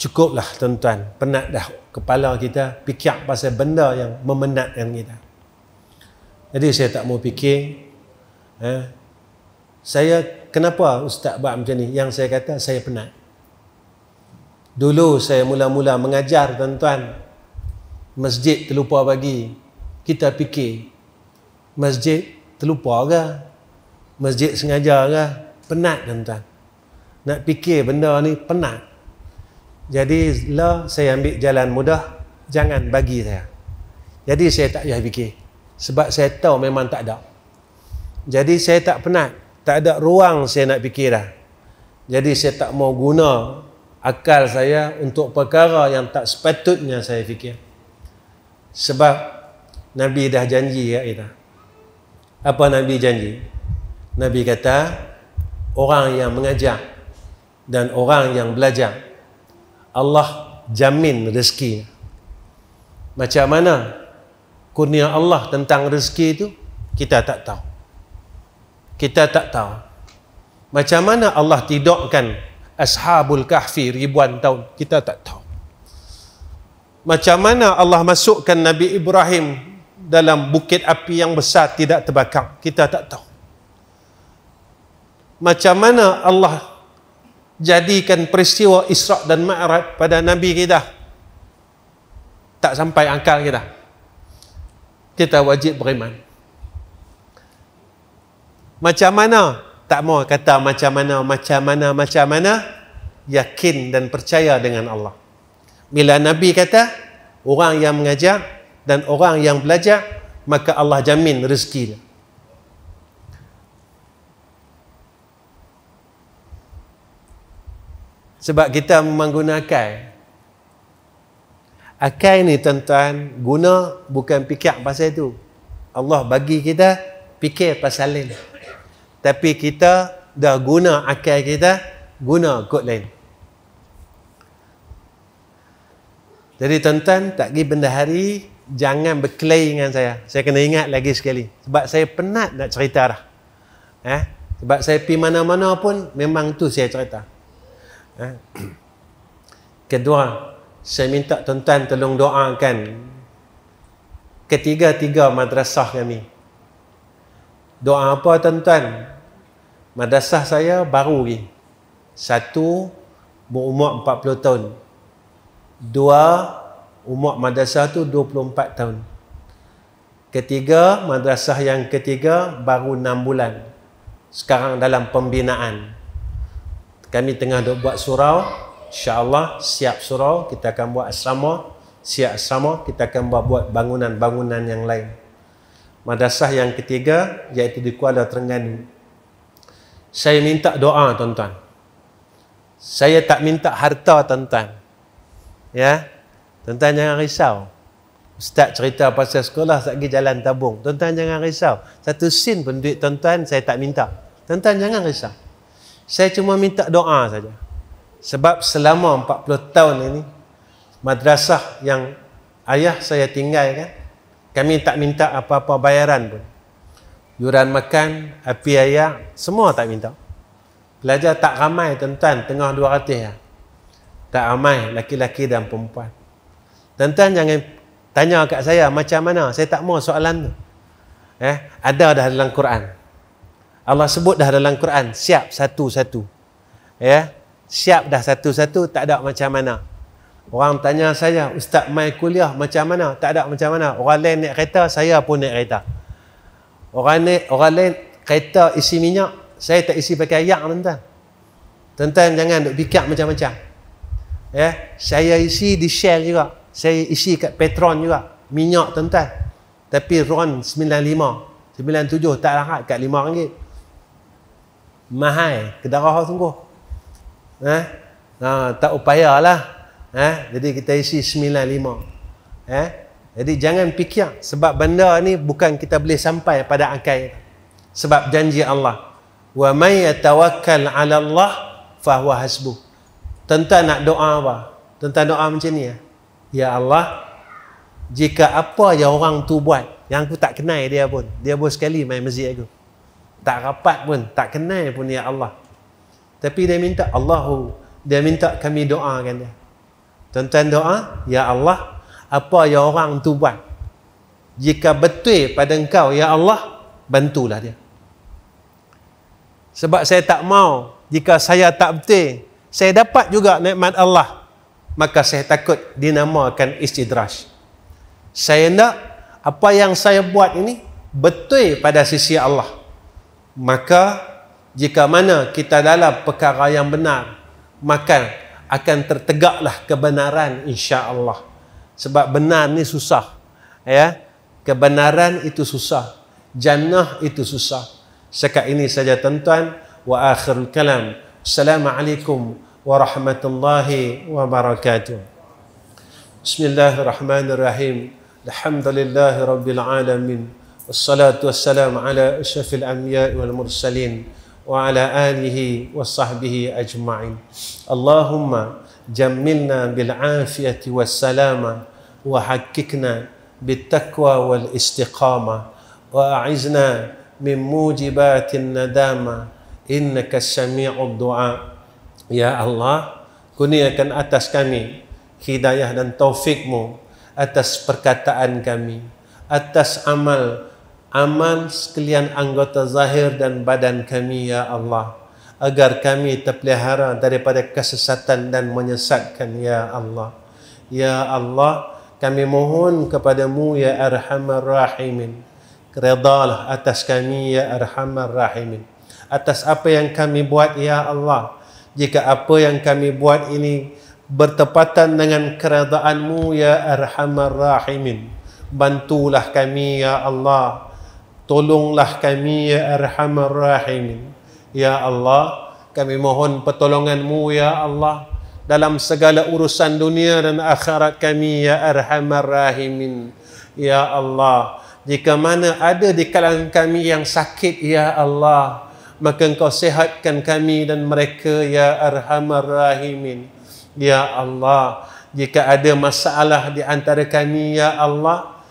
Cukuplah tuan-tuan, penat dah kepala kita fikir pasal benda yang memenatkan kita. Jadi saya tak mau fikir. Eh, saya kenapa ustaz buat macam ni? Yang saya kata saya penat. Dulu saya mula-mula mengajar tuan-tuan masjid terlupa bagi kita fikir masjid terlupa ke masjid sengaja ke penat tuan-tuan nak fikir benda ni penat jadi lah saya ambil jalan mudah jangan bagi saya jadi saya tak payah fikir sebab saya tahu memang tak ada jadi saya tak penat tak ada ruang saya nak fikir dah jadi saya tak mau guna akal saya untuk perkara yang tak sepatutnya saya fikir sebab Nabi dah janji ya kita. Apa Nabi janji? Nabi kata orang yang mengajar dan orang yang belajar Allah jamin rezeki. Macam mana kurnia Allah tentang rezeki itu kita tak tahu. Kita tak tahu. Macam mana Allah tidurkan Ashabul Kahfi ribuan tahun kita tak tahu macam mana Allah masukkan Nabi Ibrahim dalam bukit api yang besar tidak terbakar kita tak tahu macam mana Allah jadikan peristiwa Isra' dan Ma'raj pada Nabi kita tak sampai angkal kita kita wajib beriman macam mana tak mau kata macam mana macam mana macam mana yakin dan percaya dengan Allah bila Nabi kata, orang yang mengajar dan orang yang belajar, maka Allah jamin rezeki dia. Sebab kita menggunakan akal. Akal ni tuan guna bukan fikir pasal itu. Allah bagi kita fikir pasal lain. Tapi kita dah guna akal kita, guna kod lain. Jadi tuan-tuan, tak pergi benda hari, jangan berkelahi dengan saya. Saya kena ingat lagi sekali. Sebab saya penat nak cerita dah. Eh? Sebab saya pergi mana-mana pun, memang tu saya cerita. Eh? [clears throat] Kedua, saya minta tuan-tuan tolong doakan ketiga-tiga madrasah kami. Doa apa tuan-tuan? Madrasah saya baru lagi. Satu, berumur 40 tahun. Dua, umur madrasah tu 24 tahun. Ketiga, madrasah yang ketiga baru 6 bulan. Sekarang dalam pembinaan. Kami tengah duk buat surau. InsyaAllah siap surau. Kita akan buat asrama. Siap asrama. Kita akan buat, buat bangunan-bangunan yang lain. Madrasah yang ketiga iaitu di Kuala Terengganu. Saya minta doa tuan-tuan. Saya tak minta harta tuan-tuan. Ya. Tuan-tuan jangan risau. Ustaz cerita pasal sekolah, Ustaz jalan tabung. Tuan-tuan jangan risau. Satu sen pun duit tuan-tuan saya tak minta. Tuan-tuan jangan risau. Saya cuma minta doa saja. Sebab selama 40 tahun ini, madrasah yang ayah saya tinggal kan, kami tak minta apa-apa bayaran pun. Yuran makan, api ayah, semua tak minta. Pelajar tak ramai tuan-tuan, tengah 200 lah. Ya tak ramai laki-laki dan perempuan. tuan jangan tanya kat saya macam mana. Saya tak mahu soalan tu. Eh, ada dah dalam Quran. Allah sebut dah dalam Quran, siap satu-satu. Ya. siap dah satu-satu, tak ada macam mana. Orang tanya saya, Ustaz mai kuliah macam mana? Tak ada macam mana. Orang lain naik kereta, saya pun naik kereta. Orang ni, orang lain kereta isi minyak, saya tak isi pakai air, tuan-tuan. Tuan-tuan jangan duk bikak macam-macam ya, saya isi di Shell juga. Saya isi kat Petron juga. Minyak tuan-tuan. Tapi RON 95, 97 tak larat kat RM5. mahai, Kedarah sungguh. Eh? Ha, tak upayalah. Eh? Ya, jadi kita isi 95. Eh? Ya, jadi jangan fikir sebab benda ni bukan kita boleh sampai pada akal. Sebab janji Allah. Wa may yatawakkal 'ala Allah fa huwa hasbuh. Tentang nak doa apa? Tentang doa macam ni. Ya? ya Allah, jika apa yang orang tu buat, yang aku tak kenal dia pun. Dia pun sekali main masjid aku. Tak rapat pun, tak kenal pun ya Allah. Tapi dia minta Allahu, dia minta kami doakan dia. Tentang doa, ya Allah, apa yang orang tu buat? Jika betul pada engkau, ya Allah, bantulah dia. Sebab saya tak mau jika saya tak betul saya dapat juga nikmat Allah maka saya takut dinamakan istidraj saya nak apa yang saya buat ini betul pada sisi Allah maka jika mana kita dalam perkara yang benar maka akan tertegaklah kebenaran insya-Allah sebab benar ni susah ya kebenaran itu susah jannah itu susah sekat ini saja tuan-tuan wa akhirul kalam السلام عليكم ورحمة الله وبركاته بسم الله الرحمن الرحيم الحمد لله رب العالمين والصلاة والسلام على أشرف الأنبياء والمرسلين وعلى آله وصحبه أجمعين اللهم جملنا بالعافية والسلامة وحققنا بالتقوى والاستقامة وأعزنا من موجبات الندامة Inna samii'ud du'a ya Allah kuniakan atas kami hidayah dan taufikmu atas perkataan kami atas amal amal sekalian anggota zahir dan badan kami ya Allah agar kami terpelihara daripada kesesatan dan menyesatkan ya Allah ya Allah kami mohon kepadamu ya arhamar rahimin redalah atas kami ya arhamar rahimin atas apa yang kami buat ya Allah jika apa yang kami buat ini bertepatan dengan keredaanmu ya arhamar rahimin bantulah kami ya Allah tolonglah kami ya arhamar rahimin ya Allah kami mohon pertolonganmu ya Allah dalam segala urusan dunia dan akhirat kami ya arhamar rahimin ya Allah jika mana ada di kalangan kami yang sakit ya Allah maka engkau sehatkan kami dan mereka ya arhamar rahimin ya Allah jika ada masalah di antara kami ya Allah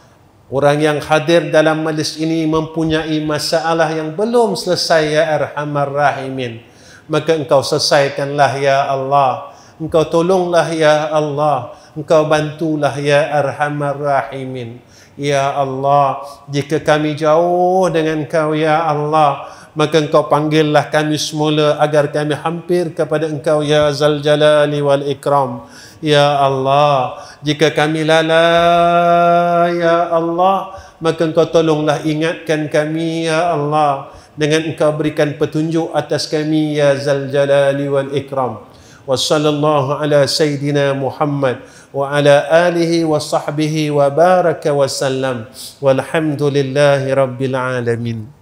orang yang hadir dalam majlis ini mempunyai masalah yang belum selesai ya arhamar rahimin maka engkau selesaikanlah ya Allah engkau tolonglah ya Allah engkau bantulah ya arhamar rahimin ya Allah jika kami jauh dengan kau ya Allah maka engkau panggillah kami semula agar kami hampir kepada engkau ya zal jalali wal ikram ya Allah jika kami lalai ya Allah maka engkau tolonglah ingatkan kami ya Allah dengan engkau berikan petunjuk atas kami ya zal jalali wal ikram wa sallallahu ala sayyidina muhammad wa ala alihi wa sahbihi wa baraka wa sallam walhamdulillahi alamin